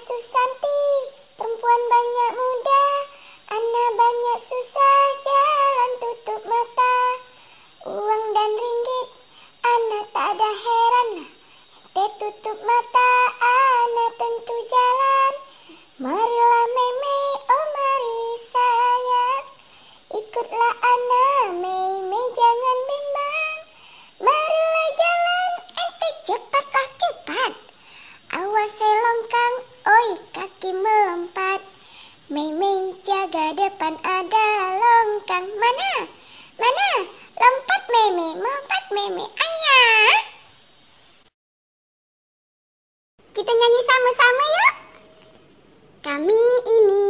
Susanti, perempuan banyak muda, anak banyak susah, jalan tutup mata. Uang dan ringgit, anak tak ada heran. Ente tutup mata, anak tentu jalan. Mei Mei jaga depan ada longkang mana? Mana? Lompat Mei Mei, lompat Mei Mei. Ayah. Kita nyanyi sama-sama yuk. Kami ini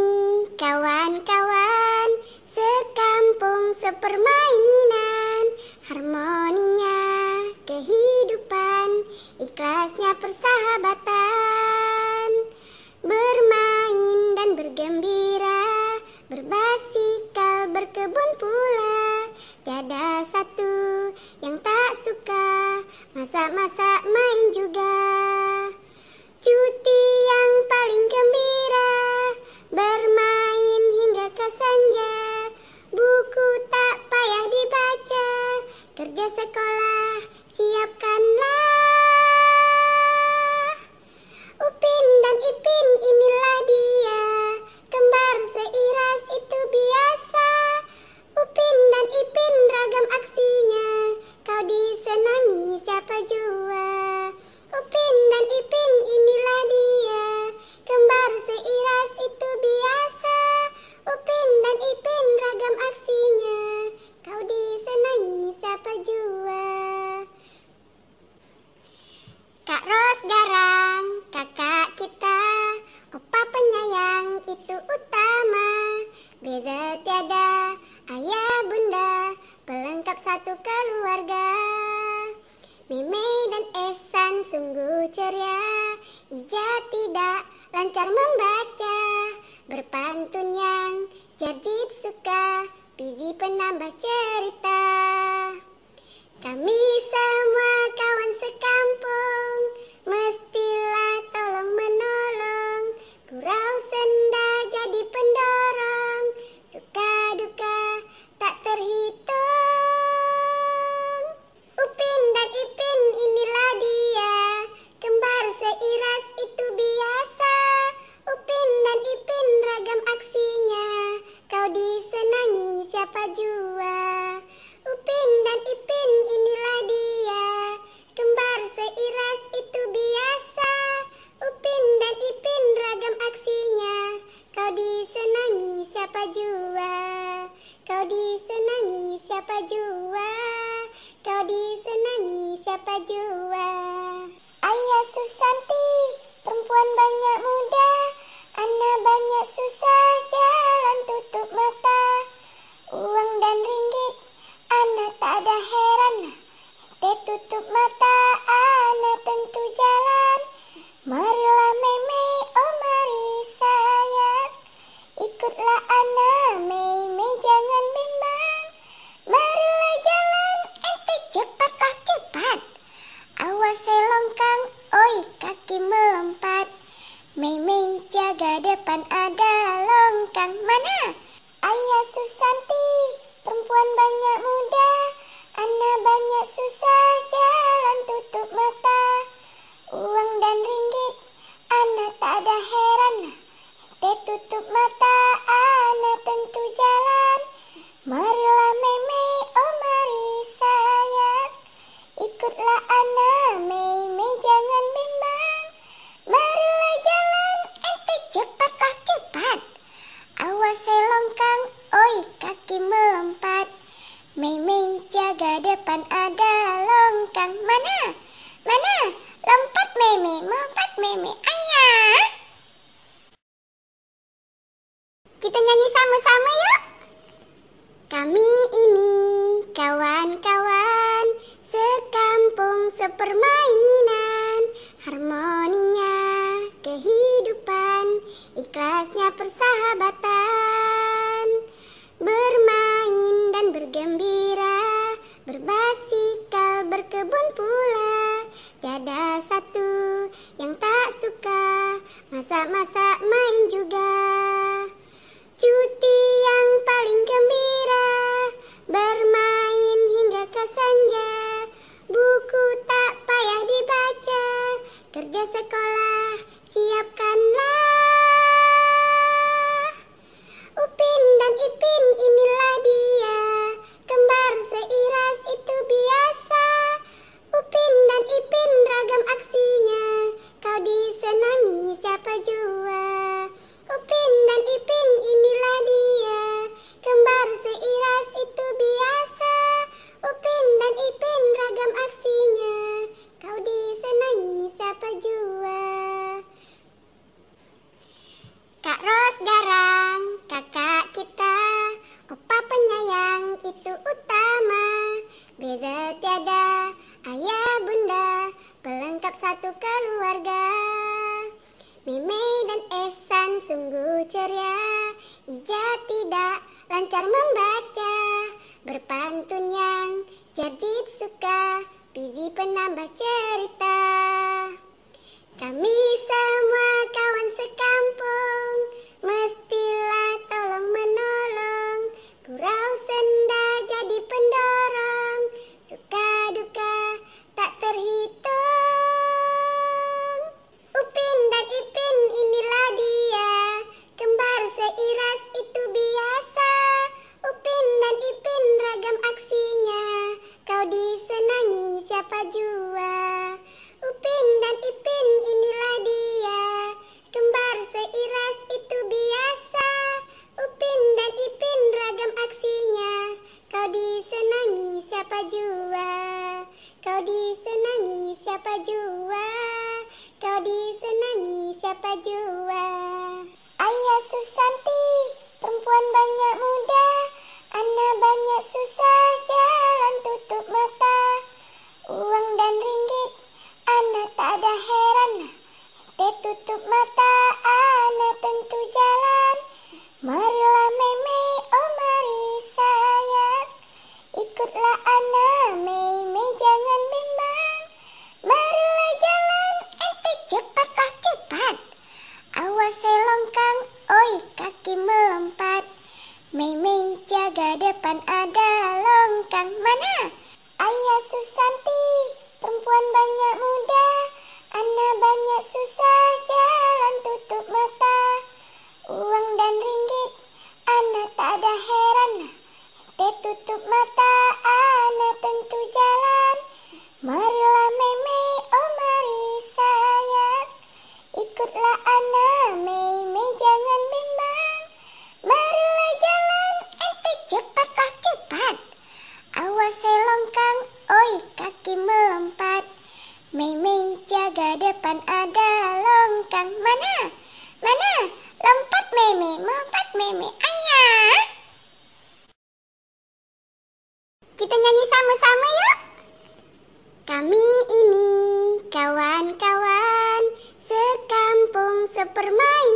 berkebun pula Tiada satu yang tak suka Masak-masak Meme dan Esan sungguh ceria Ija tidak lancar membaca Berpantun yang Jarjit suka Pizi penambah cerita Kami semua. susah jalan tutup mata Uang dan ringgit Anak tak ada heran Ente tutup mata datang. Mana? Ayah Susanti, perempuan banyak muda. Anak banyak susah, jalan tutup mata. Uang dan ringgit, anak tak ada heran. Dia tutup mata, anak. depan ada longkang. Mana? Mana? Lompat meme, lompat meme. Ayah. Kita nyanyi sama-sama yuk. Kami ini kawan-kawan sekampung sepermainan. Harmoninya kehidupan, ikhlasnya persahabatan. Berbasikal berkebun pula Tiada satu yang tak suka Masak-masak main juga keluarga Meme dan Esan sungguh ceria Ija tidak lancar membaca Berpantun yang Jarjit suka Pizi penambah cerita Kami Jaga depan ada longkang Mana? Ayah Susanti Perempuan banyak muda Anak banyak susah Jalan tutup mata Uang dan ringgit Anak tak ada heran lah. tutup mata Anak tentu jalan melangkang, oi kaki melompat. Mei Mei jaga depan ada longkang. Mana? Mana? Lompat Mei Mei, lompat Mei Mei. Ayah. Kita nyanyi sama-sama yuk. Kami ini kawan-kawan sekampung sepermai.